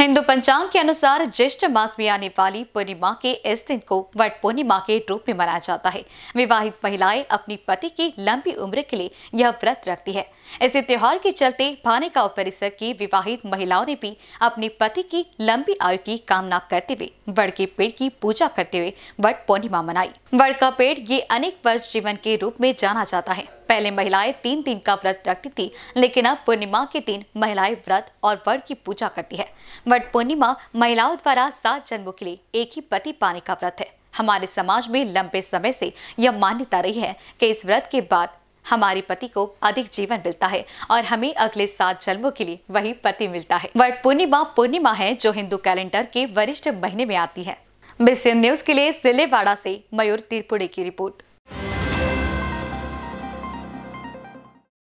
हिंदू पंचांग के अनुसार ज्येष्ठ मास में आने वाली पूर्णिमा के इस दिन को वट पूर्णिमा के रूप में मनाया जाता है विवाहित महिलाएं अपनी पति की लंबी उम्र के लिए यह व्रत रखती है इसी त्योहार के चलते भानेका परिसर की विवाहित महिलाओं ने भी अपने पति की लंबी आयु की कामना करते हुए वड़ के पेड़ की पूजा करते हुए वट पूर्णिमा मनाई वड़ का पेड़ ये अनेक वर्ष जीवन के रूप में जाना जाता है पहले महिलाएं तीन दिन का व्रत रखती थी लेकिन अब पूर्णिमा के दिन महिलाएं व्रत और वड़ की पूजा करती है वट पूर्णिमा महिलाओं द्वारा सात जन्मों के लिए एक ही पति पाने का व्रत है हमारे समाज में लंबे समय से यह मान्यता रही है कि इस व्रत के बाद हमारे पति को अधिक जीवन मिलता है और हमें अगले सात जन्मों के लिए वही पति मिलता है वट पूर्णिमा पूर्णिमा है जो हिंदू कैलेंडर के वरिष्ठ महीने में आती है बिस्सियन न्यूज के लिए जिलेवाड़ा से मयूर त्रिपुड़ी की रिपोर्ट